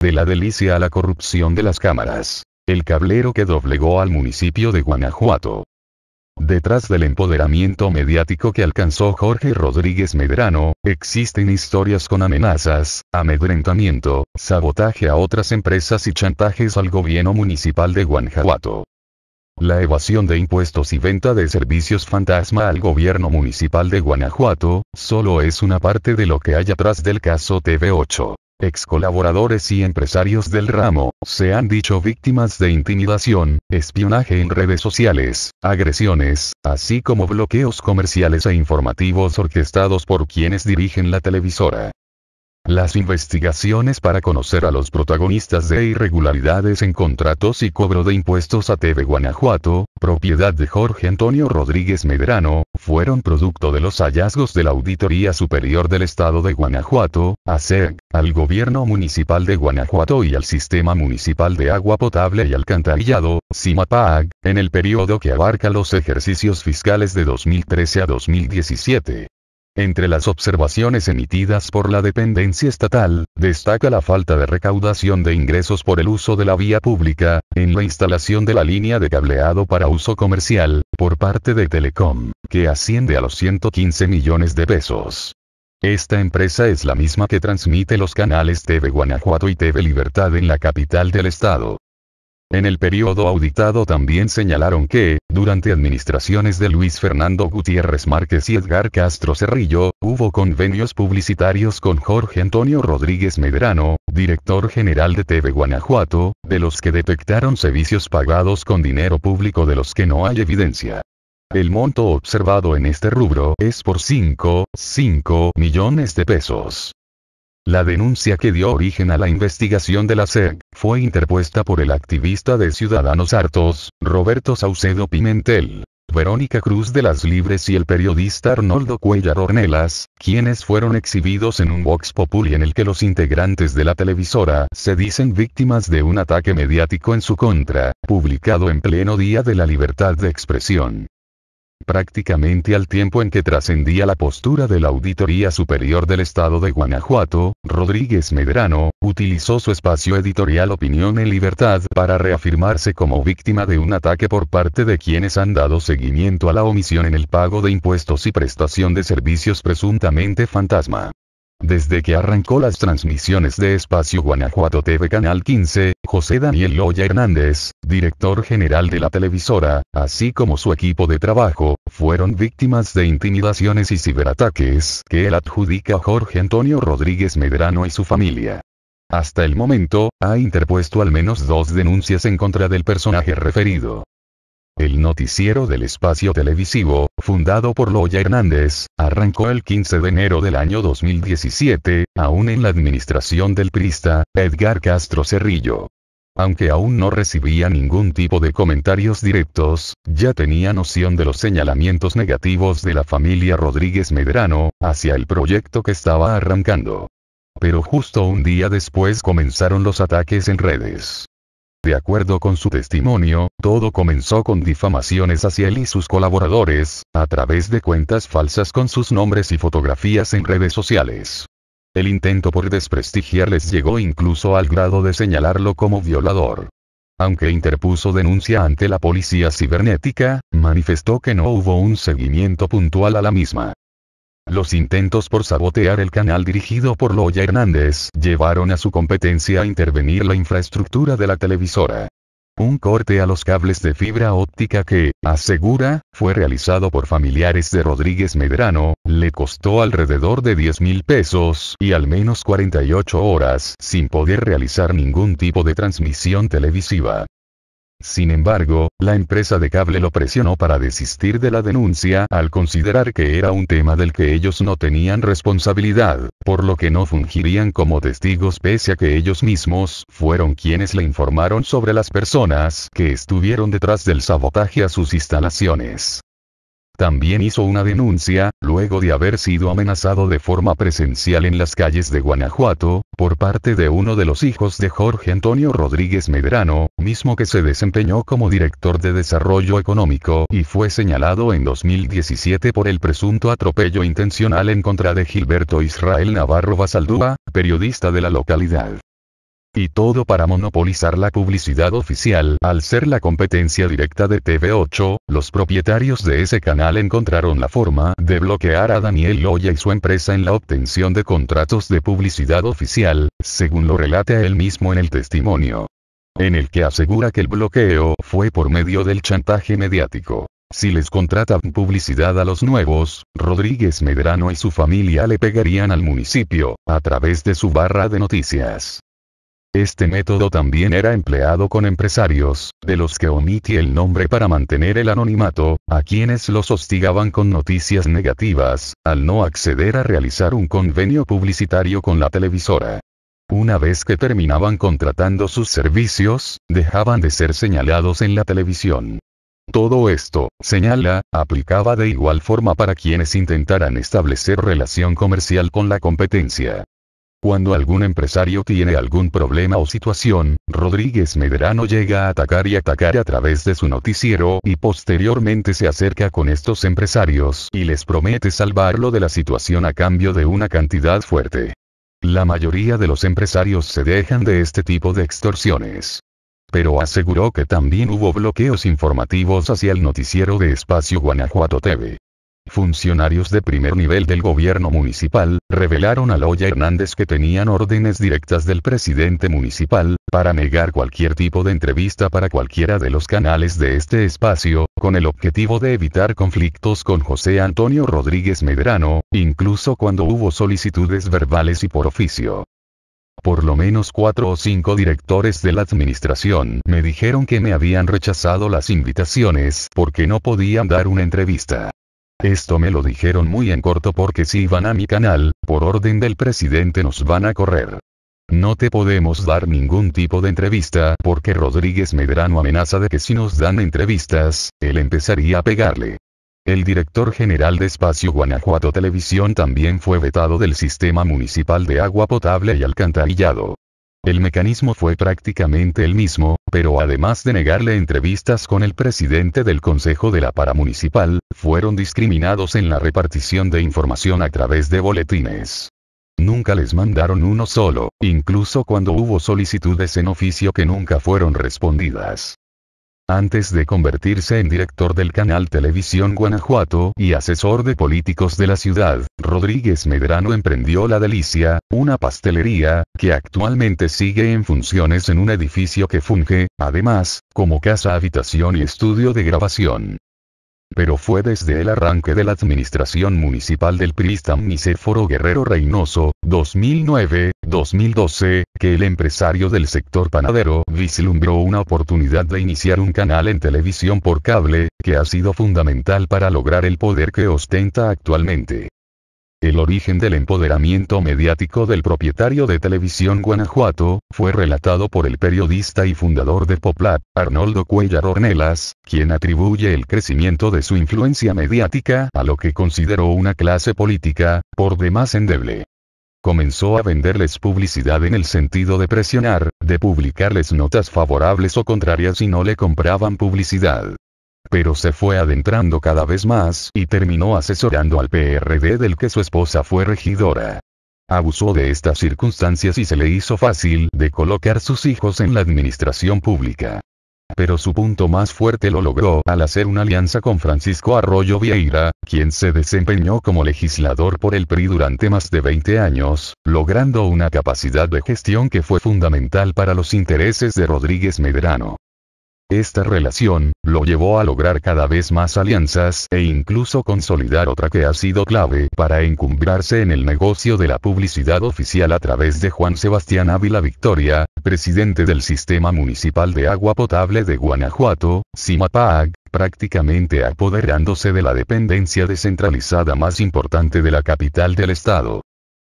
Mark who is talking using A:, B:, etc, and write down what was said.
A: De la delicia a la corrupción de las cámaras. El cablero que doblegó al municipio de Guanajuato. Detrás del empoderamiento mediático que alcanzó Jorge Rodríguez Medrano, existen historias con amenazas, amedrentamiento, sabotaje a otras empresas y chantajes al gobierno municipal de Guanajuato. La evasión de impuestos y venta de servicios fantasma al gobierno municipal de Guanajuato, solo es una parte de lo que hay atrás del caso TV8 ex colaboradores y empresarios del ramo, se han dicho víctimas de intimidación, espionaje en redes sociales, agresiones, así como bloqueos comerciales e informativos orquestados por quienes dirigen la televisora. Las investigaciones para conocer a los protagonistas de irregularidades en contratos y cobro de impuestos a TV Guanajuato, propiedad de Jorge Antonio Rodríguez Medrano, fueron producto de los hallazgos de la Auditoría Superior del Estado de Guanajuato, (ASEG), al Gobierno Municipal de Guanajuato y al Sistema Municipal de Agua Potable y Alcantarillado, CIMAPAG, en el periodo que abarca los ejercicios fiscales de 2013 a 2017. Entre las observaciones emitidas por la dependencia estatal, destaca la falta de recaudación de ingresos por el uso de la vía pública, en la instalación de la línea de cableado para uso comercial, por parte de Telecom, que asciende a los 115 millones de pesos. Esta empresa es la misma que transmite los canales TV Guanajuato y TV Libertad en la capital del estado. En el periodo auditado también señalaron que, durante administraciones de Luis Fernando Gutiérrez Márquez y Edgar Castro Cerrillo, hubo convenios publicitarios con Jorge Antonio Rodríguez Medrano, director general de TV Guanajuato, de los que detectaron servicios pagados con dinero público de los que no hay evidencia. El monto observado en este rubro es por 5,5 millones de pesos. La denuncia que dio origen a la investigación de la SEC, e fue interpuesta por el activista de Ciudadanos Hartos, Roberto Saucedo Pimentel, Verónica Cruz de las Libres y el periodista Arnoldo Cuellar Ornelas, quienes fueron exhibidos en un Vox Populi en el que los integrantes de la televisora se dicen víctimas de un ataque mediático en su contra, publicado en pleno Día de la Libertad de Expresión. Prácticamente al tiempo en que trascendía la postura de la Auditoría Superior del Estado de Guanajuato, Rodríguez Medrano, utilizó su espacio editorial Opinión en Libertad para reafirmarse como víctima de un ataque por parte de quienes han dado seguimiento a la omisión en el pago de impuestos y prestación de servicios presuntamente fantasma. Desde que arrancó las transmisiones de Espacio Guanajuato TV Canal 15, José Daniel Loya Hernández, director general de la televisora, así como su equipo de trabajo, fueron víctimas de intimidaciones y ciberataques que él adjudica a Jorge Antonio Rodríguez Medrano y su familia. Hasta el momento, ha interpuesto al menos dos denuncias en contra del personaje referido. El noticiero del espacio televisivo, fundado por Loya Hernández, arrancó el 15 de enero del año 2017, aún en la administración del prista, Edgar Castro Cerrillo. Aunque aún no recibía ningún tipo de comentarios directos, ya tenía noción de los señalamientos negativos de la familia Rodríguez Medrano, hacia el proyecto que estaba arrancando. Pero justo un día después comenzaron los ataques en redes de acuerdo con su testimonio, todo comenzó con difamaciones hacia él y sus colaboradores, a través de cuentas falsas con sus nombres y fotografías en redes sociales. El intento por desprestigiarles llegó incluso al grado de señalarlo como violador. Aunque interpuso denuncia ante la policía cibernética, manifestó que no hubo un seguimiento puntual a la misma. Los intentos por sabotear el canal dirigido por Loya Hernández llevaron a su competencia a intervenir la infraestructura de la televisora. Un corte a los cables de fibra óptica que, asegura, fue realizado por familiares de Rodríguez Medrano, le costó alrededor de 10 mil pesos y al menos 48 horas sin poder realizar ningún tipo de transmisión televisiva. Sin embargo, la empresa de cable lo presionó para desistir de la denuncia al considerar que era un tema del que ellos no tenían responsabilidad, por lo que no fungirían como testigos pese a que ellos mismos fueron quienes le informaron sobre las personas que estuvieron detrás del sabotaje a sus instalaciones. También hizo una denuncia, luego de haber sido amenazado de forma presencial en las calles de Guanajuato, por parte de uno de los hijos de Jorge Antonio Rodríguez Medrano, mismo que se desempeñó como director de desarrollo económico y fue señalado en 2017 por el presunto atropello intencional en contra de Gilberto Israel Navarro Basaldúa, periodista de la localidad. Y todo para monopolizar la publicidad oficial. Al ser la competencia directa de TV8, los propietarios de ese canal encontraron la forma de bloquear a Daniel Loya y su empresa en la obtención de contratos de publicidad oficial, según lo relata él mismo en el testimonio. En el que asegura que el bloqueo fue por medio del chantaje mediático. Si les contratan publicidad a los nuevos, Rodríguez Medrano y su familia le pegarían al municipio, a través de su barra de noticias. Este método también era empleado con empresarios, de los que omití el nombre para mantener el anonimato, a quienes los hostigaban con noticias negativas, al no acceder a realizar un convenio publicitario con la televisora. Una vez que terminaban contratando sus servicios, dejaban de ser señalados en la televisión. Todo esto, señala, aplicaba de igual forma para quienes intentaran establecer relación comercial con la competencia. Cuando algún empresario tiene algún problema o situación, Rodríguez Medrano llega a atacar y atacar a través de su noticiero y posteriormente se acerca con estos empresarios y les promete salvarlo de la situación a cambio de una cantidad fuerte. La mayoría de los empresarios se dejan de este tipo de extorsiones. Pero aseguró que también hubo bloqueos informativos hacia el noticiero de Espacio Guanajuato TV. Funcionarios de primer nivel del gobierno municipal, revelaron a Loya Hernández que tenían órdenes directas del presidente municipal, para negar cualquier tipo de entrevista para cualquiera de los canales de este espacio, con el objetivo de evitar conflictos con José Antonio Rodríguez Medrano, incluso cuando hubo solicitudes verbales y por oficio. Por lo menos cuatro o cinco directores de la administración me dijeron que me habían rechazado las invitaciones porque no podían dar una entrevista. Esto me lo dijeron muy en corto porque si van a mi canal, por orden del presidente nos van a correr. No te podemos dar ningún tipo de entrevista porque Rodríguez Medrano amenaza de que si nos dan entrevistas, él empezaría a pegarle. El director general de Espacio Guanajuato Televisión también fue vetado del sistema municipal de agua potable y alcantarillado. El mecanismo fue prácticamente el mismo, pero además de negarle entrevistas con el presidente del Consejo de la Paramunicipal, fueron discriminados en la repartición de información a través de boletines. Nunca les mandaron uno solo, incluso cuando hubo solicitudes en oficio que nunca fueron respondidas. Antes de convertirse en director del canal Televisión Guanajuato y asesor de políticos de la ciudad, Rodríguez Medrano emprendió La Delicia, una pastelería, que actualmente sigue en funciones en un edificio que funge, además, como casa habitación y estudio de grabación pero fue desde el arranque de la administración municipal del Pristam Nicéforo Guerrero Reynoso, 2009-2012, que el empresario del sector panadero vislumbró una oportunidad de iniciar un canal en televisión por cable, que ha sido fundamental para lograr el poder que ostenta actualmente. El origen del empoderamiento mediático del propietario de Televisión Guanajuato, fue relatado por el periodista y fundador de Poplat, Arnoldo Cuellar Ornelas, quien atribuye el crecimiento de su influencia mediática a lo que consideró una clase política, por demás endeble comenzó a venderles publicidad en el sentido de presionar, de publicarles notas favorables o contrarias si no le compraban publicidad pero se fue adentrando cada vez más y terminó asesorando al PRD del que su esposa fue regidora. Abusó de estas circunstancias y se le hizo fácil de colocar sus hijos en la administración pública. Pero su punto más fuerte lo logró al hacer una alianza con Francisco Arroyo Vieira, quien se desempeñó como legislador por el PRI durante más de 20 años, logrando una capacidad de gestión que fue fundamental para los intereses de Rodríguez Medrano. Esta relación, lo llevó a lograr cada vez más alianzas e incluso consolidar otra que ha sido clave para encumbrarse en el negocio de la publicidad oficial a través de Juan Sebastián Ávila Victoria, presidente del Sistema Municipal de Agua Potable de Guanajuato, CIMAPAG, prácticamente apoderándose de la dependencia descentralizada más importante de la capital del estado.